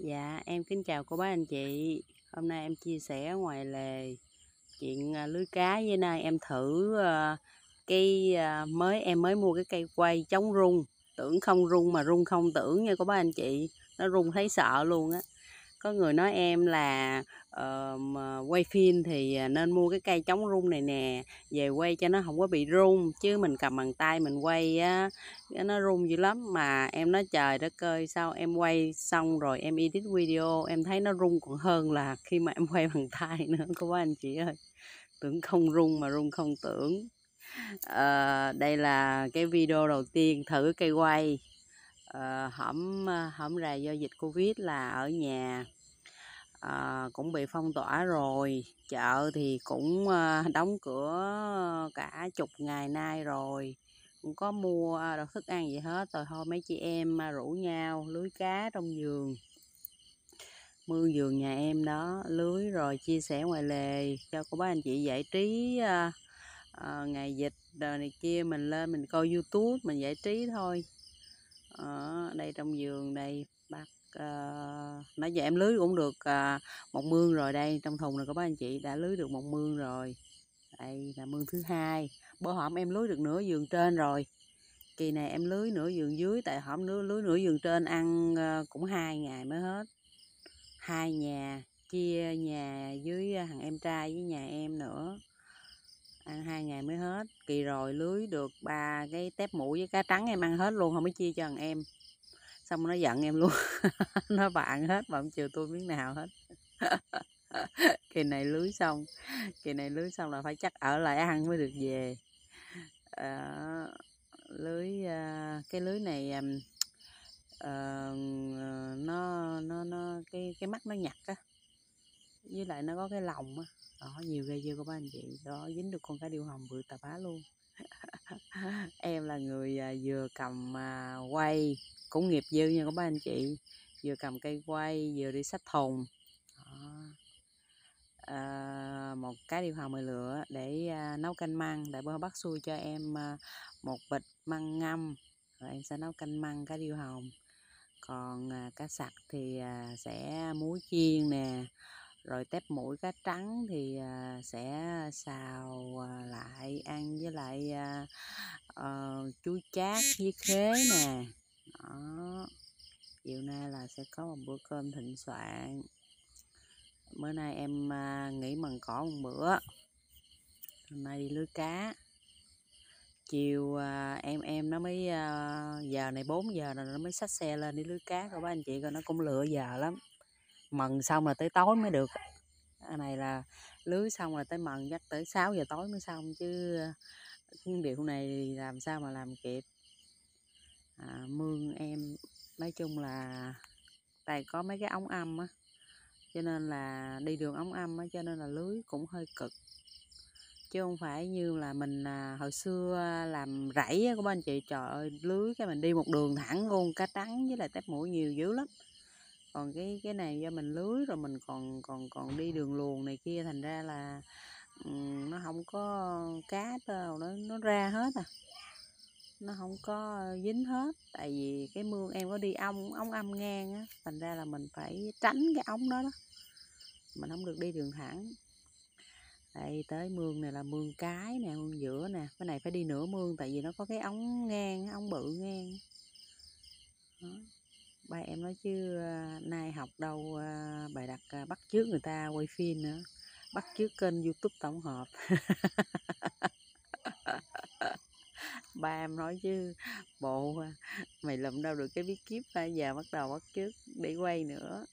Dạ, em kính chào cô bác anh chị. Hôm nay em chia sẻ ngoài lề chuyện à, lưới cá với nay em thử à, cây à, mới em mới mua cái cây quay chống rung, tưởng không rung mà rung không tưởng nha cô bác anh chị. Nó rung thấy sợ luôn á có người nói em là uh, quay phim thì à, nên mua cái cây chống rung này nè về quay cho nó không có bị rung chứ mình cầm bằng tay mình quay á nó rung dữ lắm mà em nói trời đất ơi sao em quay xong rồi em edit video em thấy nó rung còn hơn là khi mà em quay bằng tay nữa cô bác anh chị ơi tưởng không rung mà rung không tưởng à, đây là cái video đầu tiên thử cây quay Ờ, hổm ờ, hổm rà do dịch covid là ở nhà uh, cũng bị phong tỏa rồi chợ thì cũng uh, đóng cửa cả chục ngày nay rồi cũng có mua đồ thức ăn gì hết rồi thôi mấy chị em rủ nhau lưới cá trong giường mương giường nhà em đó lưới rồi chia sẻ ngoài lề cho cô bác anh chị giải trí à, à, ngày dịch đời này kia mình lên mình coi youtube mình giải trí thôi ở ờ, đây trong vườn đây bác uh, nãy giờ em lưới cũng được uh, một mương rồi đây trong thùng này có bác anh chị đã lưới được một mương rồi đây là mương thứ hai bữa hổm em lưới được nửa vườn trên rồi kỳ này em lưới nửa vườn dưới tại hổm nửa lưới nửa vườn trên ăn uh, cũng hai ngày mới hết hai nhà chia nhà dưới thằng em trai với nhà em nữa ăn hai ngày mới hết kỳ rồi lưới được ba cái tép mũi với cá trắng em ăn hết luôn không mới chia cho thằng em xong nó giận em luôn nó bạn hết mà không chịu tôi miếng nào hết kỳ này lưới xong kỳ này lưới xong là phải chắc ở lại ăn mới được về à, lưới à, cái lưới này à, nó nó nó cái cái mắt nó nhặt á với lại nó có cái lòng á đó nhiều ghê chưa các bác anh chị đó dính được con cá điêu hồng bự tạp bá luôn em là người à, vừa cầm à, quay cũng nghiệp dư nha các bác anh chị vừa cầm cây quay vừa đi sách thùng đó. À, một cái điều hồng mười lửa để à, nấu canh măng để bác xui cho em à, một bịch măng ngâm rồi em sẽ nấu canh măng cá điều hồng còn à, cá sặc thì à, sẽ muối chiên nè rồi tép mũi cá trắng thì à, sẽ xào à, lại ăn với lại uh, chuối chát với khế nè đó chiều nay là sẽ có một bữa cơm thịnh soạn bữa nay em nghỉ mần cỏ một bữa hôm nay đi lưới cá chiều à, em em nó mới à, giờ này 4 giờ rồi nó mới xách xe lên đi lưới cá rồi bác anh chị coi nó cũng lựa giờ lắm mần xong là tới tối mới được này là lưới xong là tới mần dắt tới 6 giờ tối mới xong chứ ờ, điệu này làm sao mà làm kịp à, mương em nói chung là tại có mấy cái ống âm á cho nên là đi đường ống âm á cho nên là lưới cũng hơi cực chứ không phải như là mình à, hồi xưa làm rẫy của bên chị trời ơi lưới cái mình đi một đường thẳng luôn cá trắng với lại tép mũi nhiều dữ lắm còn cái cái này do mình lưới rồi mình còn còn còn đi đường luồng này kia thành ra là um, nó không có cá tàu nó nó ra hết à nó không có dính hết tại vì cái mương em có đi ong ống âm ngang á thành ra là mình phải tránh cái ống đó đó mình không được đi đường thẳng đây tới mương này là mương cái nè mương giữa nè cái này phải đi nửa mương tại vì nó có cái ống ngang ống bự ngang đó ba em nói chứ ờ, nay học đâu ờ, bài đặt ờ, bắt trước người ta quay phim nữa bắt trước kênh youtube tổng hợp ba em nói chứ bộ mày lụm đâu được cái bí kíp giờ bắt đầu bắt trước để quay nữa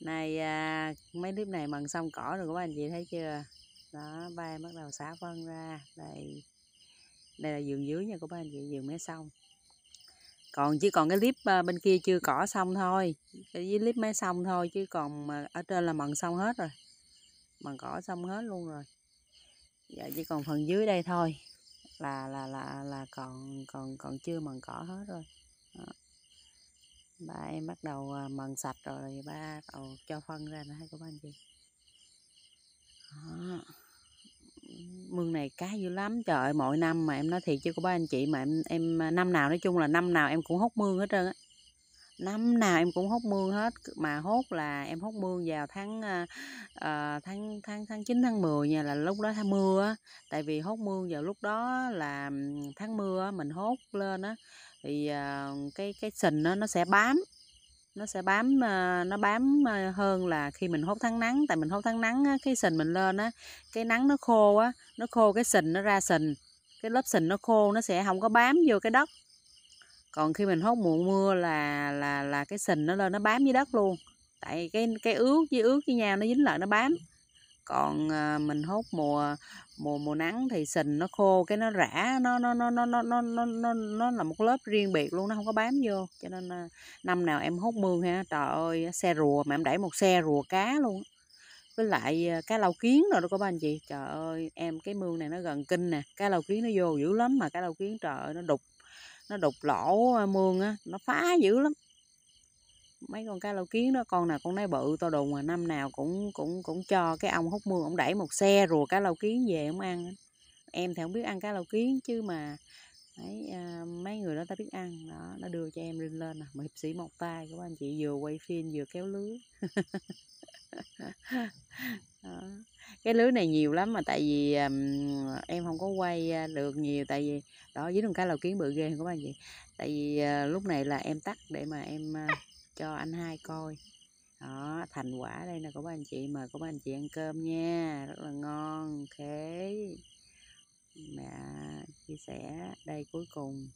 này à, mấy clip này mần xong cỏ rồi các anh chị thấy chưa đó ba em bắt đầu xả phân ra đây đây là giường dưới nha của ba anh chị giường mé sông còn chỉ còn cái clip ờ, bên kia chưa cỏ xong thôi cái với clip máy xong thôi chứ còn mà ở trên là mần xong hết rồi mần cỏ xong hết luôn rồi giờ chỉ còn phần dưới đây thôi là là là là còn còn còn chưa mần cỏ hết rồi Đó. ba em bắt đầu ờ, mần sạch rồi ba đầu cho phân ra nè hai cô ba anh chị Đó mương này cá dữ lắm trời mọi năm mà em nói thiệt chứ có bác anh chị mà em em à, năm nào nói chung là năm nào em cũng hốt mương hết trơn á năm nào em cũng hốt mương hết mà hốt là em hốt mương vào tháng uh, tháng tháng tháng chín tháng 10 nha là lúc đó tháng mưa á tại vì hốt mương vào lúc đó là tháng mưa mình hốt lên á thì uh, cái cái sình nó nó sẽ bám nó sẽ bám ờ, nó bám ờ, hơn là khi mình hốt tháng nắng tại mình hốt tháng nắng cái sình mình lên á cái nắng nó khô á nó khô cái sình nó ra sình cái lớp sình nó khô nó sẽ không có bám vô cái đất còn khi mình hốt muộn mưa là là là cái sình nó lên nó bám dưới đất luôn tại cái cái ướt với ướt với nhau nó dính lại nó bám còn ờ, mình hốt mùa mùa mùa nắng thì sình nó khô cái nó rã nó nó nó nó nó nó nó nó, nó là một lớp riêng biệt luôn nó không có bám vô cho nên ờ, năm nào em hốt mưa ha trời ơi xe rùa mà em đẩy một xe rùa cá luôn với lại ờ, cá lau kiến rồi đó các anh chị trời ơi em cái mương này nó gần kinh nè cá lau kiến nó vô dữ lắm mà cá lau kiến trời ơi nó đục nó đục lỗ mương á nó phá dữ lắm mấy con cá lau kiến đó con nào con nói bự to đùng mà năm nào cũng cũng cũng cho cái ông hút mưa ông đẩy một xe rùa cá lau kiến về ông ăn em thì không biết ăn cá lau kiến chứ mà mấy à, mấy người đó ta biết ăn đó nó đưa cho em lên lên mà hiệp sĩ một tay của anh chị vừa quay phim vừa kéo lưới đó. cái lưới này nhiều lắm mà tại vì um, em không có quay à, được nhiều tại vì đó dưới đường cá lầu kiến bự ghê của anh chị tại vì uh, lúc này là em tắt để mà em uh, cho anh hai coi đó thành quả đây nè của ba anh chị mời của ba anh chị ăn cơm nha rất là ngon thế mẹ chia sẻ đây cuối cùng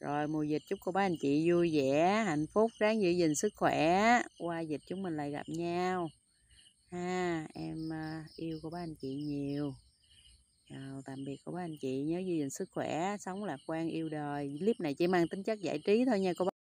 rồi mùa dịch chúc cô bác anh chị vui vẻ hạnh phúc ráng giữ gìn sức khỏe qua dịch chúng mình lại gặp nhau ha em à, yêu cô bác anh chị nhiều chào tạm biệt cô bác anh chị nhớ giữ gìn sức khỏe sống lạc quan yêu đời clip này chỉ mang tính chất giải trí thôi nha cô bác